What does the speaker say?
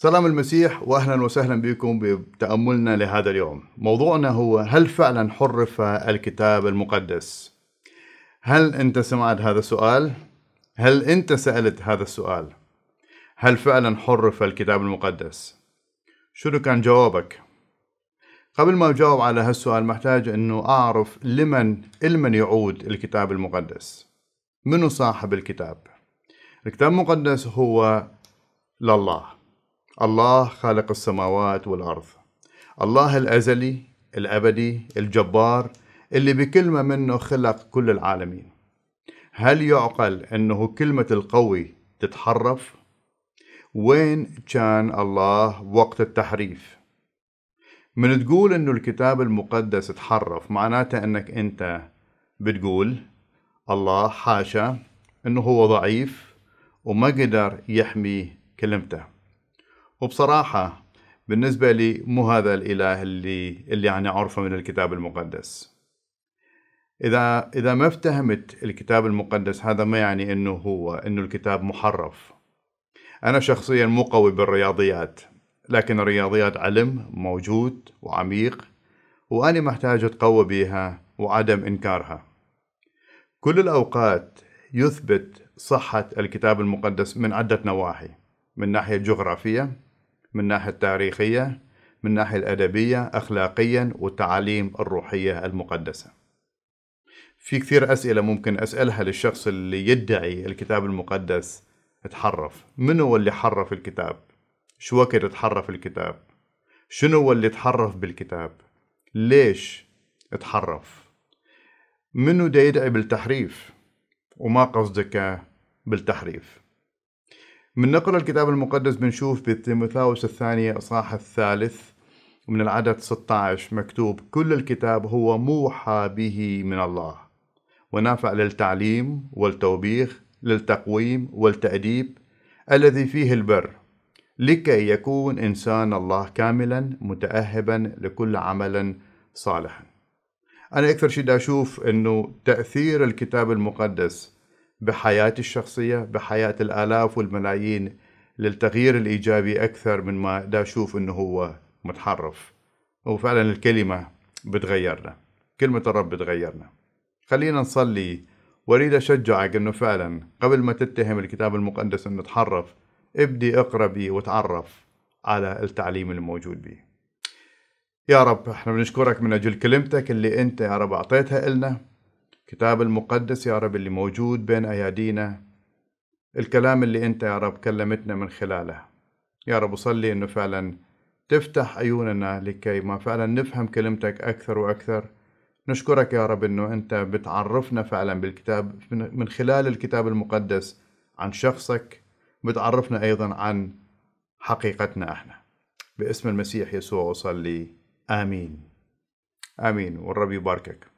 سلام المسيح واهلا وسهلا بكم بتاملنا لهذا اليوم. موضوعنا هو هل فعلا حرف الكتاب المقدس؟ هل انت سمعت هذا السؤال؟ هل انت سالت هذا السؤال؟ هل فعلا حرف الكتاب المقدس؟ شنو كان جوابك؟ قبل ما اجاوب على هالسؤال محتاج انه اعرف لمن لمن يعود الكتاب المقدس؟ منو صاحب الكتاب؟ الكتاب المقدس هو لله الله خالق السماوات والأرض الله الأزلي الأبدي الجبار اللي بكلمة منه خلق كل العالمين هل يعقل أنه كلمة القوي تتحرف؟ وين كان الله وقت التحريف؟ من تقول أنه الكتاب المقدس تحرف معناته أنك أنت بتقول الله حاشا أنه هو ضعيف وما قدر يحمي كلمته وبصراحة بالنسبة لي مو هذا الإله اللي اللي أنا يعني أعرفه من الكتاب المقدس إذا إذا ما افتهمت الكتاب المقدس هذا ما يعني إنه هو إنه الكتاب محرف أنا شخصيا مو قوي بالرياضيات لكن الرياضيات علم موجود وعميق وأنا محتاج أتقوى بها وعدم إنكارها كل الأوقات يثبت صحة الكتاب المقدس من عدة نواحي من ناحية جغرافية من الناحية التاريخية من الناحية الأدبية أخلاقيا والتعاليم الروحية المقدسة في كثير أسئلة ممكن أسألها للشخص اللي يدعي الكتاب المقدس تحرف من هو اللي حرف الكتاب شو وقت تحرف الكتاب شنو هو اللي تحرف بالكتاب ليش تحرف منو دا يدعي بالتحريف وما قصدك بالتحريف من نقل الكتاب المقدس بنشوف بتيموثاوس الثانية إصحاح الثالث ومن العدد 16 مكتوب كل الكتاب هو موحى به من الله ونافع للتعليم والتوبيخ للتقويم والتأديب الذي فيه البر لكي يكون إنسان الله كاملا متأهبا لكل عمل صالح أنا أكثر شيء أشوف أنه تأثير الكتاب المقدس بحياتي الشخصية بحياة الآلاف والملايين للتغيير الإيجابي أكثر من ما دا أشوف أنه هو متحرف وفعلا الكلمة بتغيرنا كلمة الرب بتغيرنا خلينا نصلي واريد اشجعك انه فعلا قبل ما تتهم الكتاب المقدس انه تحرف ابدي اقرا بيه وتعرف على التعليم الموجود بيه. يا رب احنا بنشكرك من اجل كلمتك اللي انت يا رب اعطيتها النا كتاب المقدس يا رب اللي موجود بين أيادينا الكلام اللي أنت يا رب كلمتنا من خلاله يا رب أصلي أنه فعلا تفتح عيوننا لكي ما فعلا نفهم كلمتك أكثر وأكثر نشكرك يا رب أنه أنت بتعرفنا فعلا بالكتاب من خلال الكتاب المقدس عن شخصك بتعرفنا أيضا عن حقيقتنا احنا باسم المسيح يسوع أصلي آمين آمين والرب يباركك